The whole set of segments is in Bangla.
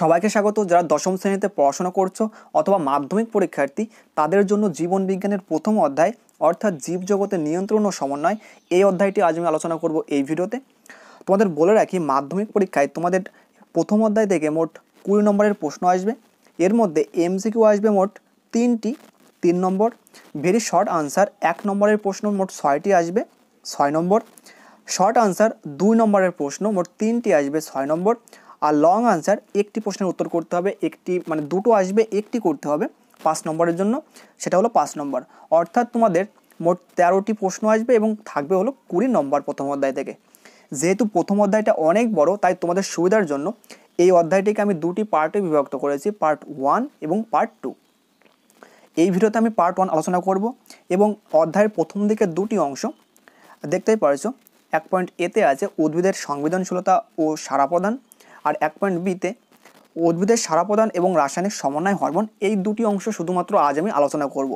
সবাইকে স্বাগত যারা দশম শ্রেণীতে পড়াশোনা করছো অথবা মাধ্যমিক পরীক্ষার্থী তাদের জন্য জীবন বিজ্ঞানের প্রথম অধ্যায় অর্থাৎ জীবজগতের নিয়ন্ত্রণ ও সমন্বয় এই অধ্যায়টি আজ আমি আলোচনা করব এই ভিডিওতে তোমাদের বলে রাখি মাধ্যমিক পরীক্ষায় তোমাদের প্রথম অধ্যায় থেকে মোট কুড়ি নম্বরের প্রশ্ন আসবে এর মধ্যে এমসিকিউ আসবে মোট তিনটি তিন নম্বর ভেরি শর্ট আনসার এক নম্বরের প্রশ্ন মোট ছয়টি আসবে ছয় নম্বর শর্ট আনসার দুই নম্বরের প্রশ্ন মোট তিনটি আসবে ছয় নম্বর আর লং আনসার একটি প্রশ্নের উত্তর করতে হবে একটি মানে দুটো আসবে একটি করতে হবে পাঁচ নম্বরের জন্য সেটা হলো পাঁচ নম্বর অর্থাৎ তোমাদের মোট তেরোটি প্রশ্ন আসবে এবং থাকবে হলো কুড়ি নম্বর প্রথম অধ্যায় থেকে যেহেতু প্রথম অধ্যায়টা অনেক বড় তাই তোমাদের সুবিধার জন্য এই অধ্যায়টিকে আমি দুটি পার্টে বিভক্ত করেছি পার্ট ওয়ান এবং পার্ট টু এই ভিডিওতে আমি পার্ট ওয়ান আলোচনা করব এবং অধ্যায়ের প্রথম দিকে দুটি অংশ দেখতেই পারছো এক পয়েন্ট এতে আছে উদ্ভিদের সংবেদনশীলতা ও প্রদান আর এক পয়েন্ট বিতে উদ্ভিদের সারা প্রদান এবং রাসায়নিক সমন্বয় হরমোন এই দুটি অংশ শুধুমাত্র আজ আমি আলোচনা করব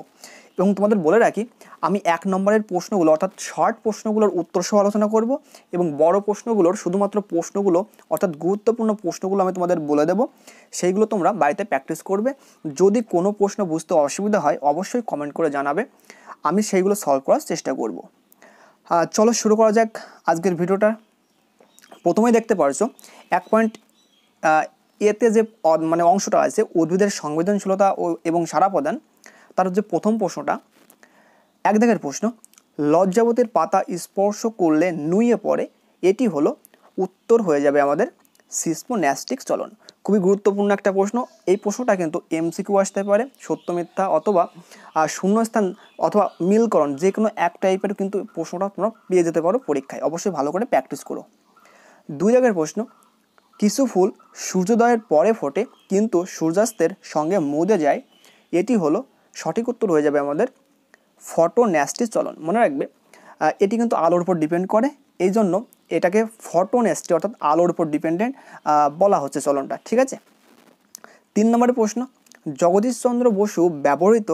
এবং তোমাদের বলে রাখি আমি এক নম্বরের প্রশ্নগুলো অর্থাৎ শর্ট প্রশ্নগুলোর উত্তর সহ আলোচনা করব এবং বড় প্রশ্নগুলোর শুধুমাত্র প্রশ্নগুলো অর্থাৎ গুরুত্বপূর্ণ প্রশ্নগুলো আমি তোমাদের বলে দেব সেইগুলো তোমরা বাড়িতে প্র্যাকটিস করবে যদি কোনো প্রশ্ন বুঝতে অসুবিধা হয় অবশ্যই কমেন্ট করে জানাবে আমি সেইগুলো সলভ করার চেষ্টা করব চলো শুরু করা যাক আজকের ভিডিওটা প্রথমেই দেখতে পারছো এক পয়েন্ট এতে যে মানে অংশটা আছে উদ্ভিদের সংবেদনশীলতা ও এবং সারা প্রদান তার যে প্রথম প্রশ্নটা এক দেখার প্রশ্ন লজ্জাবতীর পাতা স্পর্শ করলে নুয়ে পড়ে এটি হলো উত্তর হয়ে যাবে আমাদের সিসমোন্যাস্টিক চলন খুবই গুরুত্বপূর্ণ একটা প্রশ্ন এই প্রশ্নটা কিন্তু এমসিকিউ আসতে পারে সত্য মিথ্যা অথবা শূন্যস্থান অথবা মিলকরণ যে কোনো এক টাইপের কিন্তু প্রশ্নটা তোমরা পেয়ে যেতে পারো পরীক্ষায় অবশ্যই ভালো করে প্র্যাকটিস করো দুই জায়গার প্রশ্ন কিছু ফুল সূর্যোদয়ের পরে ফোটে কিন্তু সূর্যাস্তের সঙ্গে মুদে যায় এটি হলো সঠিক উত্তর হয়ে যাবে আমাদের ফটো ন্যাস্টি চলন মনে রাখবে এটি কিন্তু আলোর উপর ডিপেন্ড করে এই জন্য এটাকে ফটো ন্যাস্টি অর্থাৎ আলোর উপর ডিপেন্ডেন্ট বলা হচ্ছে চলনটা ঠিক আছে তিন নম্বরের প্রশ্ন জগদীশচন্দ্র বসু ব্যবহৃত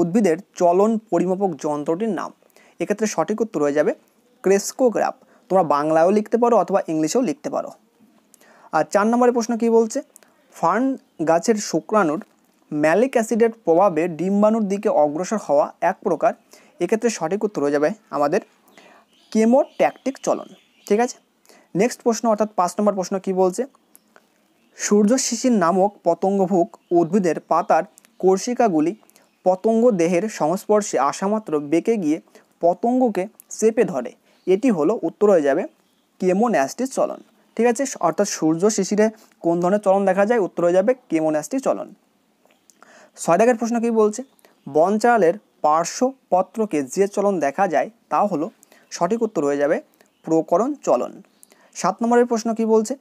উদ্ভিদের চলন পরিমাপক যন্ত্রটির নাম এক্ষেত্রে সঠিক উত্তর হয়ে যাবে ক্রেস্কোগ্রাফ তোমরা বাংলায়ও লিখতে পারো অথবা ইংলিশেও লিখতে পারো আর চার নম্বরের প্রশ্ন কি বলছে ফার্ন গাছের শুক্রাণুর ম্যালিক অ্যাসিডের প্রভাবে ডিম্বাণুর দিকে অগ্রসর হওয়া এক প্রকার এক্ষেত্রে সঠিক উত্তর হয়ে যাবে আমাদের কেমোট্যাকটিক চলন ঠিক আছে নেক্সট প্রশ্ন অর্থাৎ পাঁচ নম্বর প্রশ্ন কি বলছে সূর্য শিশির নামক পতঙ্গভুক উদ্ভিদের পাতার কর্ষিকাগুলি পতঙ্গ দেহের সংস্পর্শে আসামাত্র বেঁকে গিয়ে পতঙ্গকে চেপে ধরে এটি হলো উত্তর হয়ে যাবে কেমোন্যাস্টিস চলন ঠিক আছে অর্থাৎ সূর্য শিশিরে কোন ধরনের চলন দেখা যায় উত্তর হয়ে যাবে কেমোন্যাস্টিস চলন ছয় প্রশ্ন কী বলছে বনচালের পার্শ্বপত্রকে যে চলন দেখা যায় তা হলো সঠিক উত্তর হয়ে যাবে প্রকরণ চলন সাত নম্বরের প্রশ্ন কি বলছে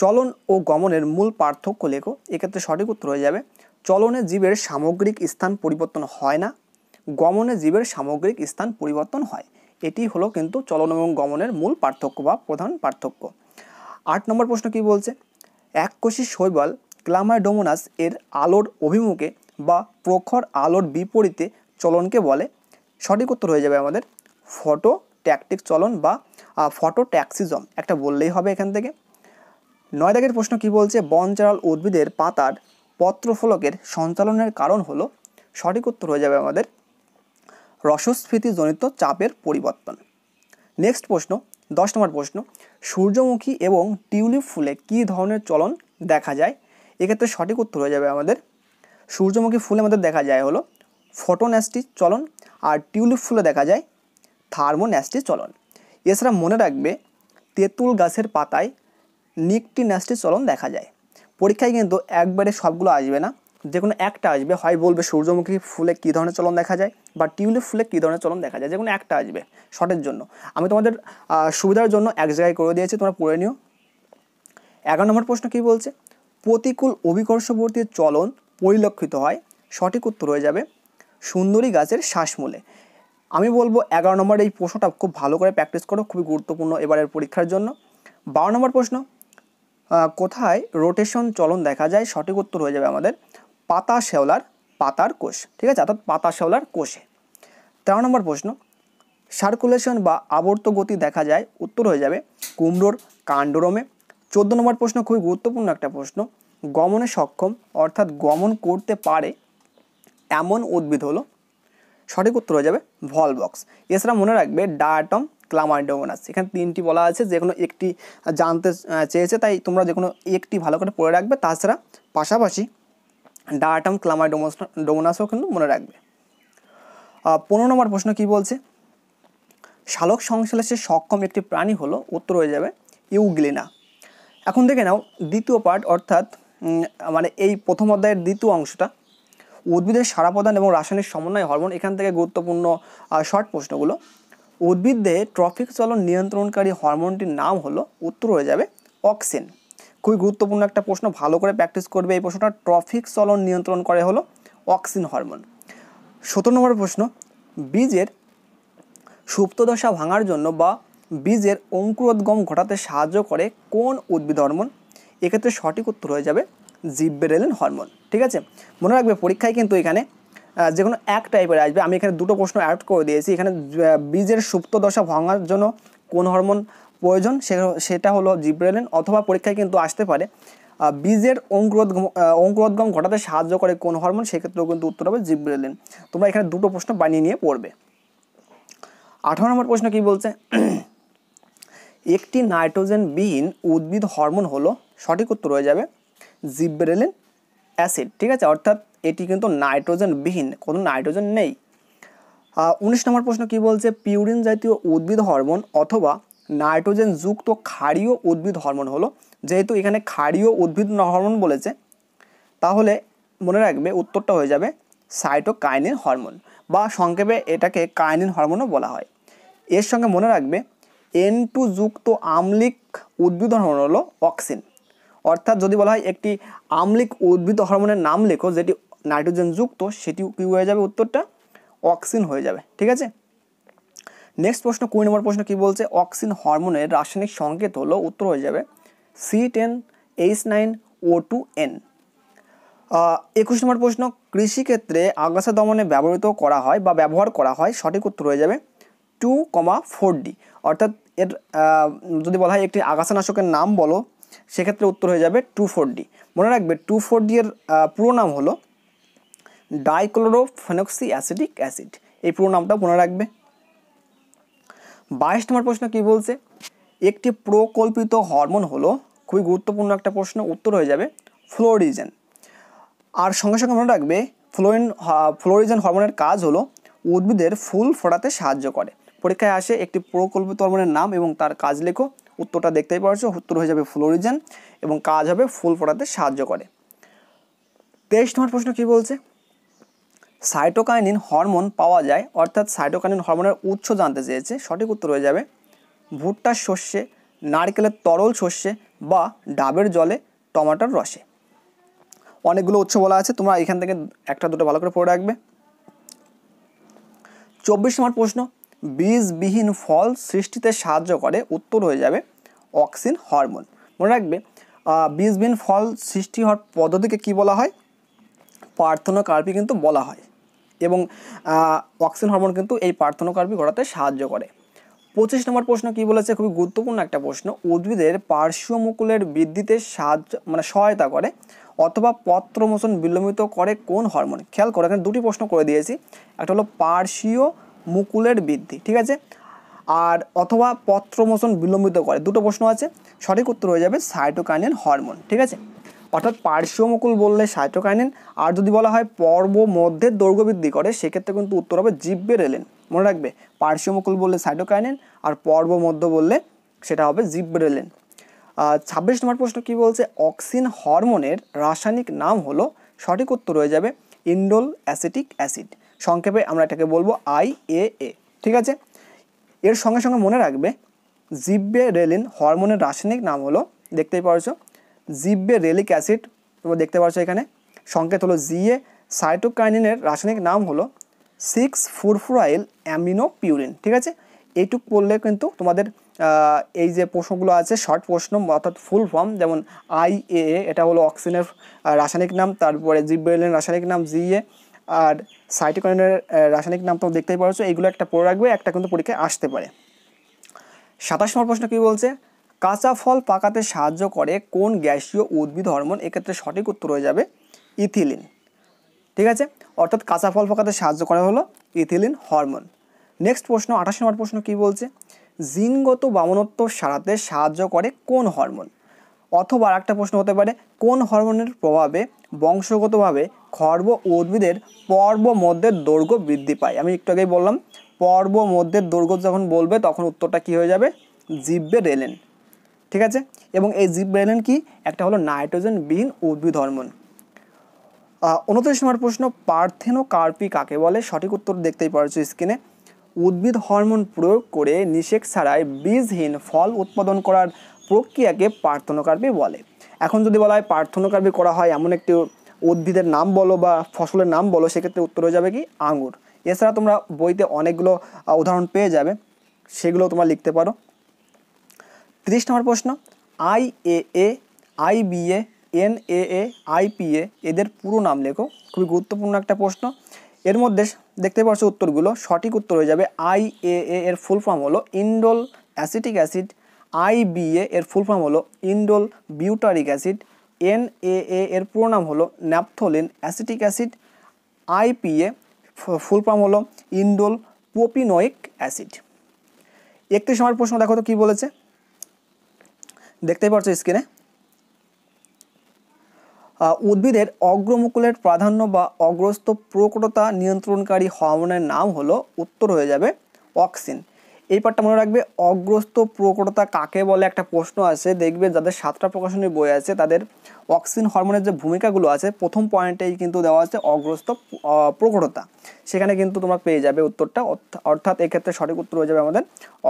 চলন ও গমনের মূল পার্থক্য লেখো এক্ষেত্রে সঠিক উত্তর হয়ে যাবে চলনে জীবের সামগ্রিক স্থান পরিবর্তন হয় না গমনে জীবের সামগ্রিক স্থান পরিবর্তন হয় এটি হলো কিন্তু চলন এবং গমনের মূল পার্থক্য বা প্রধান পার্থক্য আট নম্বর প্রশ্ন কি বলছে এককোষী শৈবাল ক্লামাইডোমোনাস এর আলোর অভিমুখে বা প্রখর আলোর বিপরীতে চলনকে বলে সঠিক উত্তর হয়ে যাবে আমাদের ফটো ট্যাকটিক চলন বা ফটো ট্যাক্সিজম একটা বললেই হবে এখান থেকে নয় দাগের প্রশ্ন কি বলছে বনচারাল উদ্ভিদের পাতার পত্রফলকের সঞ্চালনের কারণ হলো সঠিক উত্তর হয়ে যাবে আমাদের রসস্ফীতিজনিত চাপের পরিবর্তন নেক্সট প্রশ্ন দশ নম্বর প্রশ্ন সূর্যমুখী এবং টিউলিপ ফুলে কী ধরনের চলন দেখা যায় এক্ষেত্রে সঠিক উত্তর হয়ে যাবে আমাদের সূর্যমুখী ফুলে আমাদের দেখা যায় হলো ফটোন্যাস্টির চলন আর টিউলিপ ফুলে দেখা যায় থার্মোন্যাস্টির চলন এছাড়া মনে রাখবে তেঁতুল গাছের পাতায় নিকটি ন্যাস্টির চলন দেখা যায় পরীক্ষায় কিন্তু একবারে সবগুলো আসবে না যে কোনো একটা আসবে হয় বলবে সূর্যমুখী ফুলে কী ধরনের চলন দেখা যায় বা টিউলিপ ফুলে কী ধরনের চলন দেখা যায় যে কোনো একটা আসবে শর্টের জন্য আমি তোমাদের সুবিধার জন্য এক জায়গায় করে দিয়েছি তোমরা পড়ে নিও এগারো নম্বর প্রশ্ন কী বলছে প্রতিকূল অভিকর্ষবর্তী চলন পরিলক্ষিত হয় সঠিক উত্তর হয়ে যাবে সুন্দরী গাছের শ্বাসমূলে আমি বলবো এগারো নম্বর এই প্রশ্নটা খুব ভালো করে প্র্যাকটিস করো খুবই গুরুত্বপূর্ণ এবারের পরীক্ষার জন্য বারো নম্বর প্রশ্ন কোথায় রোটেশন চলন দেখা যায় সঠিক উত্তর হয়ে যাবে আমাদের পাতা শ্যাওলার পাতার কোষ ঠিক আছে অর্থাৎ পাতা শ্যাওলার কোষে তেরো নম্বর প্রশ্ন সার্কুলেশন বা আবর্ত গতি দেখা যায় উত্তর হয়ে যাবে কুমড়োর কাণ্ডরমে চোদ্দ নম্বর প্রশ্ন খুবই গুরুত্বপূর্ণ একটা প্রশ্ন গমনে সক্ষম অর্থাৎ গমন করতে পারে এমন উদ্ভিদ হলো সঠিক উত্তর হয়ে যাবে ভলবক্স এছাড়া মনে রাখবে ডায়াটম ক্লামাইডোমোনাস এখানে তিনটি বলা আছে যে কোনো একটি জানতে চেয়েছে তাই তোমরা যে কোনো একটি ভালো করে পড়ে রাখবে তাছাড়া পাশাপাশি ডাটাম ক্লামাই ডোমোনাসও কিন্তু মনে রাখবে পনেরো নম্বর প্রশ্ন কি বলছে শালক সংশ্লেষে সক্ষম একটি প্রাণী হলো উত্তর হয়ে যাবে ইউগ্লিনা এখন দেখে নাও দ্বিতীয় পার্ট অর্থাৎ মানে এই প্রথম অধ্যায়ের দ্বিতীয় অংশটা উদ্ভিদের সারা প্রদান এবং রাসায়নিক সমন্বয় হরমোন এখান থেকে গুরুত্বপূর্ণ শর্ট প্রশ্নগুলো উদ্ভিদে ট্রফিক চলন নিয়ন্ত্রণকারী হরমোনটির নাম হলো উত্তর হয়ে যাবে অক্সিন খুবই গুরুত্বপূর্ণ একটা প্রশ্ন ভালো করে প্র্যাকটিস করবে এই প্রশ্নটা ট্রফিক চলন নিয়ন্ত্রণ করে হলো অক্সিন হরমোন সতেরো নম্বর প্রশ্ন বীজের সুপ্তদশা ভাঙার জন্য বা বীজের অঙ্কুরোদ্গম ঘটাতে সাহায্য করে কোন উদ্ভিদ হরমোন এক্ষেত্রে সঠিক উত্তর হয়ে যাবে জিব্বেরেলিন হরমোন ঠিক আছে মনে রাখবে পরীক্ষায় কিন্তু এখানে যে কোনো এক টাইপের আসবে আমি এখানে দুটো প্রশ্ন অ্যাড করে দিয়েছি এখানে বীজের সুপ্ত দশা ভাঙার জন্য কোন হরমোন প্রয়োজন সেটা হলো জিব্রেলিন অথবা পরীক্ষায় কিন্তু আসতে পারে বীজের অঙ্কুরোদ্গম অঙ্কুরোদ্গম ঘটাতে সাহায্য করে কোন হরমোন সেক্ষেত্রেও কিন্তু উত্তর হবে জিব্রেলিন তোমরা এখানে দুটো প্রশ্ন বানিয়ে নিয়ে পড়বে আঠারো নম্বর প্রশ্ন কি বলছে একটি নাইট্রোজেনবিহীন উদ্ভিদ হরমোন হলো সঠিক উত্তর হয়ে যাবে জিব্রেলিন অ্যাসিড ঠিক আছে অর্থাৎ এটি কিন্তু নাইট্রোজেন বিহীন কোনো নাইট্রোজেন নেই উনিশ নম্বর প্রশ্ন কি বলছে পিউরিন জাতীয় উদ্ভিদ হরমোন অথবা নাইট্রোজেন যুক্ত ক্ষারীয় উদ্ভিদ হরমোন হলো যেহেতু এখানে ক্ষারীয় উদ্ভিদ হরমোন বলেছে তাহলে মনে রাখবে উত্তরটা হয়ে যাবে সাইটোকাইনিন হরমোন বা সংক্ষেপে এটাকে কাইনিন হরমোনও বলা হয় এর সঙ্গে মনে রাখবে এন টু যুক্ত আমলিক উদ্ভিদ হরমোন হলো অক্সিন অর্থাৎ যদি বলা হয় একটি আমলিক উদ্ভিদ হরমোনের নাম লেখো যেটি নাইট্রোজেন যুক্ত সেটি কী হয়ে যাবে উত্তরটা অক্সিন হয়ে যাবে ঠিক আছে নেক্সট প্রশ্ন কুড়ি নম্বর প্রশ্ন কি বলছে অক্সিন হরমোনের রাসায়নিক সংকেত হলো উত্তর হয়ে যাবে C ten H nine O two N একুশ নম্বর প্রশ্ন কৃষিক্ষেত্রে আগাছা দমনে ব্যবহৃত করা হয় বা ব্যবহার করা হয় সঠিক উত্তর হয়ে যাবে টু কমা ফোর ডি অর্থাৎ এর যদি বলা হয় একটি আগাছানাশকের নাম বলো সেক্ষেত্রে উত্তর হয়ে যাবে টু ফোর ডি মনে রাখবে টু ফোর ডি এর পুরো নাম হলো ডাইক্লোরোফেনক্সি অ্যাসিডিক অ্যাসিড এই পুরো নামটা মনে রাখবে বাইশ নম্বর প্রশ্ন কি বলছে একটি প্রকল্পিত হরমোন হলো খুবই গুরুত্বপূর্ণ একটা প্রশ্ন উত্তর হয়ে যাবে ফ্লোরিজেন আর সঙ্গে সঙ্গে মনে রাখবে ফ্লোরিন ফ্লোরিজেন হরমোনের কাজ হলো উদ্ভিদের ফুল ফোটাতে সাহায্য করে পরীক্ষায় আসে একটি প্রকল্পিত হরমোনের নাম এবং তার কাজ লেখো উত্তরটা দেখতেই পারছো উত্তর হয়ে যাবে ফ্লোরিজেন এবং কাজ হবে ফুল ফোটাতে সাহায্য করে তেইশ নম্বর প্রশ্ন কী বলছে সাইটোকাইনিন হরমোন পাওয়া যায় অর্থাৎ সাইটোকাইনিন হরমোনের উৎস জানতে চেয়েছে সঠিক উত্তর হয়ে যাবে ভুট্টার শস্যে নারকেলের তরল শস্যে বা ডাবের জলে টমাটোর রসে অনেকগুলো উৎস বলা আছে তোমরা এখান থেকে একটা দুটো ভালো করে পড়ে রাখবে চব্বিশ নম্বর প্রশ্ন বীজবিহীন ফল সৃষ্টিতে সাহায্য করে উত্তর হয়ে যাবে অক্সিন হরমোন মনে রাখবে বীজবিহীন ফল সৃষ্টি হওয়ার পদ্ধতিকে কি বলা হয় কার্পি কিন্তু বলা হয় এবং অক্সিজেন হরমোন কিন্তু এই পার্থনকার্পী ঘটাতে সাহায্য করে পঁচিশ নম্বর প্রশ্ন কি বলেছে খুবই গুরুত্বপূর্ণ একটা প্রশ্ন উদ্ভিদের পার্শ্বীয় মুকুলের বৃদ্ধিতে সাহায্য মানে সহায়তা করে অথবা পত্রমোচন বিলম্বিত করে কোন হরমোন খেয়াল করে এখানে দুটি প্রশ্ন করে দিয়েছি একটা হলো পার্শ্বীয় মুকুলের বৃদ্ধি ঠিক আছে আর অথবা পত্রমোচন বিলম্বিত করে দুটো প্রশ্ন আছে সঠিক উত্তর হয়ে যাবে সাইটোকাইনিন হরমোন ঠিক আছে অর্থাৎ পার্শ্বমুকুল বললে সাইটোকাইনেন আর যদি বলা হয় পর্ব মধ্যে দৈর্ঘ্য বৃদ্ধি করে সেক্ষেত্রে কিন্তু উত্তর হবে জিব্বে রেলেন মনে রাখবে পার্শ্বমুকুল বললে সাইটোকাইনেন আর পর্ব মধ্য বললে সেটা হবে জিব্বে রেলেন ছাব্বিশ নম্বর প্রশ্ন কি বলছে অক্সিন হরমোনের রাসায়নিক নাম হলো সঠিক উত্তর হয়ে যাবে ইন্ডোল অ্যাসিটিক অ্যাসিড সংক্ষেপে আমরা এটাকে বলবো আই এ এ ঠিক আছে এর সঙ্গে সঙ্গে মনে রাখবে জিব্বে রেলিন হরমোনের রাসায়নিক নাম হলো দেখতেই পারছো জিব্বে রেলিক অ্যাসিড তোমরা দেখতে পাচ্ছ এখানে সংকেত হলো জিএ সাইটোকাইনিনের রাসায়নিক নাম হলো সিক্স ফুরফুরাইল অ্যামিনো পিউরিন ঠিক আছে এইটুক পড়লে কিন্তু তোমাদের এই যে প্রশ্নগুলো আছে শর্ট প্রশ্ন অর্থাৎ ফুল ফর্ম যেমন আইএ এটা হলো অক্সিজেনের রাসায়নিক নাম তারপরে জিব্বেলের রাসায়নিক নাম জিএ আর সাইটোকাইনের রাসায়নিক নাম তোমরা দেখতেই পারছো এইগুলো একটা পড়ে রাখবে একটা কিন্তু পরীক্ষায় আসতে পারে সাতাশ নম্বর প্রশ্ন কী বলছে কাঁচা ফল পাকাতে সাহায্য করে কোন গ্যাসীয় উদ্ভিদ হরমোন এক্ষেত্রে সঠিক উত্তর হয়ে যাবে ইথিলিন ঠিক আছে অর্থাৎ কাঁচা ফল পাকাতে সাহায্য করা হলো ইথিলিন হরমোন নেক্সট প্রশ্ন আঠাশ নম্বর প্রশ্ন কি বলছে জিনগত বামনত্ব সারাতে সাহায্য করে কোন হরমোন অথবা আরেকটা প্রশ্ন হতে পারে কোন হরমোনের প্রভাবে বংশগতভাবে খর্ব উদ্ভিদের পর্ব মধ্যের দৈর্ঘ্য বৃদ্ধি পায় আমি একটু আগেই বললাম পর্ব মধ্যের দৈর্ঘ্য যখন বলবে তখন উত্তরটা কি হয়ে যাবে জিব্বে রেলেন ঠিক আছে এবং এই জিপ ব্রেলেন কি একটা হলো নাইট্রোজেন বিহীন উদ্ভিদ হরমোন উনত্রিশ নম্বর প্রশ্ন কার্পি কাকে বলে সঠিক উত্তর দেখতেই পারছো স্ক্রিনে উদ্ভিদ হরমোন প্রয়োগ করে নিষেক ছাড়াই বীজহীন ফল উৎপাদন করার প্রক্রিয়াকে পার্থনোকার্পি বলে এখন যদি বলা হয় পার্থনোকার্পি করা হয় এমন একটি উদ্ভিদের নাম বলো বা ফসলের নাম বলো সেক্ষেত্রে উত্তর হয়ে যাবে কি আঙুর এছাড়া তোমরা বইতে অনেকগুলো উদাহরণ পেয়ে যাবে সেগুলো তোমরা লিখতে পারো তিরিশ নম্বর প্রশ্ন I A A I B A N A A A এদের পুরো নাম লেখো খুবই গুরুত্বপূর্ণ একটা প্রশ্ন এর মধ্যে দেখতে পাচ্ছ উত্তরগুলো সঠিক উত্তর হয়ে যাবে আই এ এর ফুল ফর্ম হলো indole acetic acid I A এর ফুল ফর্ম হলো indole butyric acid N A এর পুরো নাম হলো naphthalene acetic acid IPA full form হলো ইন্ডোল পোপিনোয়িক অ্যাসিড একটি সময় প্রশ্ন দেখো তো কী বলেছে দেখতেই পারছো স্ক্রিনে উদ্ভিদের অগ্রমুকুলের প্রাধান্য বা অগ্রস্ত প্রকটতা নিয়ন্ত্রণকারী হরমোনের নাম হলো উত্তর হয়ে যাবে অক্সিন এই পার্টটা মনে রাখবে অগ্রস্ত প্রকটতা কাকে বলে একটা প্রশ্ন আছে দেখবে যাদের সাতটা প্রকাশনী বই আছে তাদের অক্সিন হরমোনের যে ভূমিকাগুলো আছে প্রথম পয়েন্টেই কিন্তু দেওয়া আছে অগ্রস্ত প্রকটতা সেখানে কিন্তু তোমরা পেয়ে যাবে উত্তরটা অর্থাৎ এক্ষেত্রে সঠিক উত্তর হয়ে যাবে আমাদের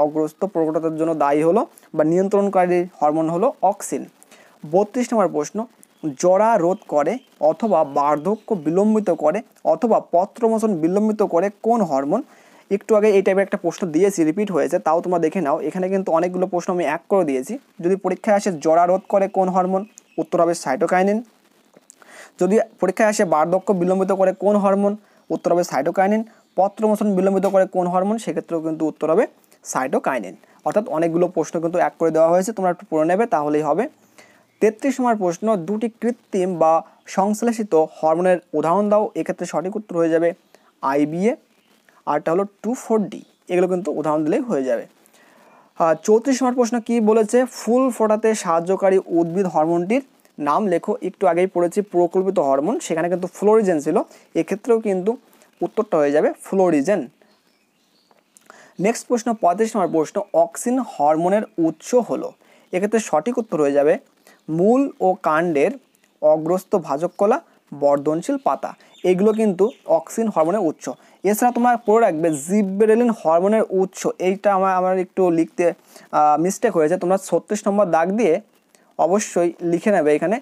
অগ্রস্ত প্রকটতার জন্য দায়ী হলো বা নিয়ন্ত্রণকারী হরমোন হলো অক্সিন বত্রিশ নম্বর প্রশ্ন জরা রোধ করে অথবা বার্ধক্য বিলম্বিত করে অথবা পত্রমোচন বিলম্বিত করে কোন হরমোন একটু আগে এই টাইপের একটা প্রশ্ন দিয়েছি রিপিট হয়েছে তাও তোমরা দেখে নাও এখানে কিন্তু অনেকগুলো প্রশ্ন আমি এক করে দিয়েছি যদি পরীক্ষায় আসে জরা রোধ করে কোন হরমোন উত্তর হবে সাইটোকাইনিন যদি পরীক্ষায় আসে বার্ধক্য বিলম্বিত করে কোন হরমোন উত্তর হবে সাইটোকাইনিন পত্রমোচন বিলম্বিত করে কোন হরমোন সেক্ষেত্রেও কিন্তু উত্তর হবে সাইটোকাইনিন অর্থাৎ অনেকগুলো প্রশ্ন কিন্তু এক করে দেওয়া হয়েছে তোমরা একটু পড়ে নেবে তাহলেই হবে তেত্রিশ নম্বর প্রশ্ন দুটি কৃত্রিম বা সংশ্লেষিত হরমোনের উদাহরণ দাও এক্ষেত্রে সঠিক উত্তর হয়ে যাবে আইবিএ আরটা হলো টু ফোর ডি এগুলো কিন্তু উদাহরণ দিলেই হয়ে যাবে চৌত্রিশ নম্বর প্রশ্ন কি বলেছে ফুল ফোটাতে সাহায্যকারী উদ্ভিদ হরমোনটির নাম লেখো একটু আগেই পড়েছি প্রকল্পিত হরমোন সেখানে কিন্তু ফ্লোরিজেন ছিল এক্ষেত্রেও কিন্তু উত্তরটা হয়ে যাবে ফ্লোরিজেন নেক্সট প্রশ্ন পঁয়ত্রিশ নম্বর প্রশ্ন অক্সিন হরমোনের উৎস হলো এক্ষেত্রে সঠিক উত্তর হয়ে যাবে মূল ও কাণ্ডের অগ্রস্ত ভাজক কলা বর্ধনশীল পাতা এগুলো কিন্তু অক্সিন হরমোনের উৎস এছাড়া তোমার পড়ে রাখবে জিব্রেলিন হরমোনের উৎস এইটা আমার আমার একটু লিখতে মিস্টেক হয়েছে তোমরা ছত্রিশ নম্বর দাগ দিয়ে অবশ্যই লিখে নেবে এখানে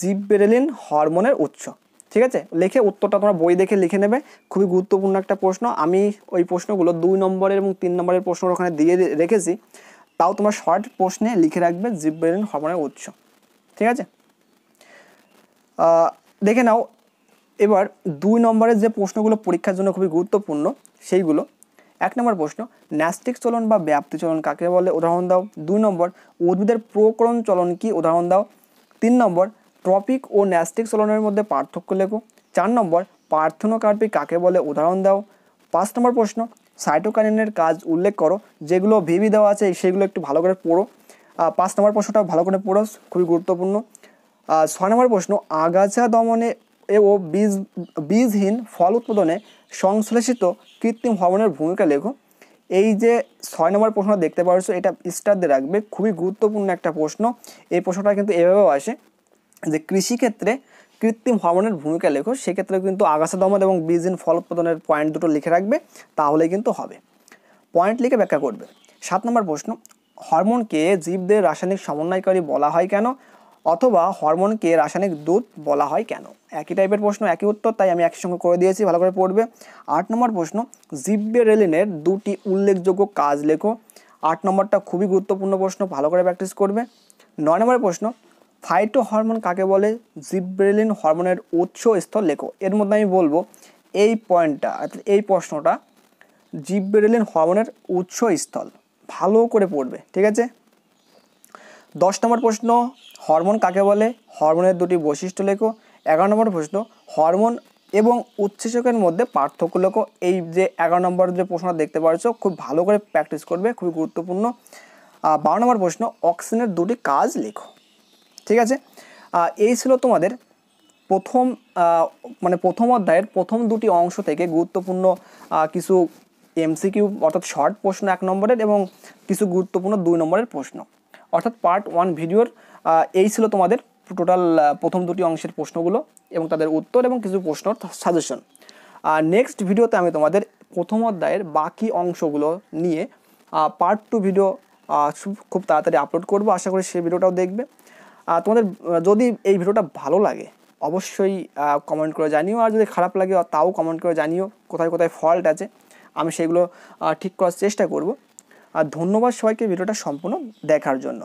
জিব্রেলিন হরমোনের উৎস ঠিক আছে লিখে উত্তরটা তোমরা বই দেখে লিখে নেবে খুবই গুরুত্বপূর্ণ একটা প্রশ্ন আমি ওই প্রশ্নগুলো দুই নম্বরের এবং তিন নম্বরের প্রশ্ন ওখানে দিয়ে রেখেছি তাও তোমার শর্ট প্রশ্নে লিখে রাখবে জিব্রেলিন হরমোনের উৎস ঠিক আছে দেখে নাও এবার দুই নম্বরের যে প্রশ্নগুলো পরীক্ষার জন্য খুবই গুরুত্বপূর্ণ সেইগুলো এক নম্বর প্রশ্ন ন্যাস্টিক চলন বা ব্যাপ্তি চলন কাকে বলে উদাহরণ দাও দুই নম্বর উদ্ভিদের প্রকরণ চলন কি উদাহরণ দাও তিন নম্বর ট্রপিক ও ন্যাস্টিক চলনের মধ্যে পার্থক্য লেখো চার নম্বর পার্থনোকার্পি কাকে বলে উদাহরণ দাও পাঁচ নম্বর প্রশ্ন সাইটোকানিনের কাজ উল্লেখ করো যেগুলো ভিভি দেওয়া আছে সেগুলো একটু ভালো করে পড়ো পাঁচ নম্বর প্রশ্নটা ভালো করে পড়ো খুবই গুরুত্বপূর্ণ ছয় নম্বর প্রশ্ন আগাছা দমনে ও বীজ বীজহীন ফল উৎপাদনে সংশ্লেষিত কৃত্রিম ভবনের ভূমিকা লেখো এই যে ছয় নম্বর প্রশ্ন দেখতে পাচ্ছ এটা স্টারদের রাখবে খুবই গুরুত্বপূর্ণ একটা প্রশ্ন এই প্রশ্নটা কিন্তু এভাবেও আসে যে কৃষিক্ষেত্রে কৃত্রিম ভবনের ভূমিকা লেখো সেক্ষেত্রে কিন্তু আগাছা দমন এবং বীজহীন ফল উৎপাদনের পয়েন্ট দুটো লিখে রাখবে তাহলেই কিন্তু হবে পয়েন্ট লিখে ব্যাখ্যা করবে সাত নম্বর প্রশ্ন হরমোনকে জীবদের রাসায়নিক সমন্বয়কারী বলা হয় কেন অথবা হরমোনকে রাসায়নিক দুধ বলা হয় কেন একই টাইপের প্রশ্ন একই উত্তর তাই আমি একসঙ্গে করে দিয়েছি ভালো করে পড়বে আট নম্বর প্রশ্ন জিব্বেরেলিনের দুটি উল্লেখযোগ্য কাজ লেখো আট নম্বরটা খুবই গুরুত্বপূর্ণ প্রশ্ন ভালো করে প্র্যাকটিস করবে নয় নম্বরের প্রশ্ন ফাইটো হরমোন কাকে বলে জিব্রেলিন হরমোনের উৎস স্থল লেখো এর মধ্যে আমি বলবো এই পয়েন্টটা অর্থাৎ এই প্রশ্নটা জিব্রেলিন হরমোনের উৎস স্থল ভালো করে পড়বে ঠিক আছে দশ নম্বর প্রশ্ন হরমোন কাকে বলে হরমোনের দুটি বৈশিষ্ট্য লেখো এগারো নম্বর প্রশ্ন হরমোন এবং উচ্ছেচকের মধ্যে পার্থক্য লেখো এই যে এগারো নম্বর যে প্রশ্নটা দেখতে পারছো খুব ভালো করে প্র্যাকটিস করবে খুবই গুরুত্বপূর্ণ বারো নম্বর প্রশ্ন অক্সিজেনের দুটি কাজ লেখো ঠিক আছে এই ছিল তোমাদের প্রথম মানে প্রথম অধ্যায়ের প্রথম দুটি অংশ থেকে গুরুত্বপূর্ণ কিছু এমসিকিউ অর্থাৎ শর্ট প্রশ্ন এক নম্বরের এবং কিছু গুরুত্বপূর্ণ দুই নম্বরের প্রশ্ন অর্থাৎ পার্ট ওয়ান ভিডিওর এই ছিল তোমাদের টোটাল প্রথম দুটি অংশের প্রশ্নগুলো এবং তাদের উত্তর এবং কিছু প্রশ্ন সাজেশন আর নেক্সট ভিডিওতে আমি তোমাদের প্রথম অধ্যায়ের বাকি অংশগুলো নিয়ে পার্ট টু ভিডিও খুব তাড়াতাড়ি আপলোড করব আশা করি সেই ভিডিওটাও দেখবে তোমাদের যদি এই ভিডিওটা ভালো লাগে অবশ্যই কমেন্ট করে জানিও আর যদি খারাপ লাগে তাও কমেন্ট করে জানিও কোথায় কোথায় ফল্ট আছে আমি সেগুলো ঠিক করার চেষ্টা করব আর ধন্যবাদ সবাইকে ভিডিওটা সম্পূর্ণ দেখার জন্য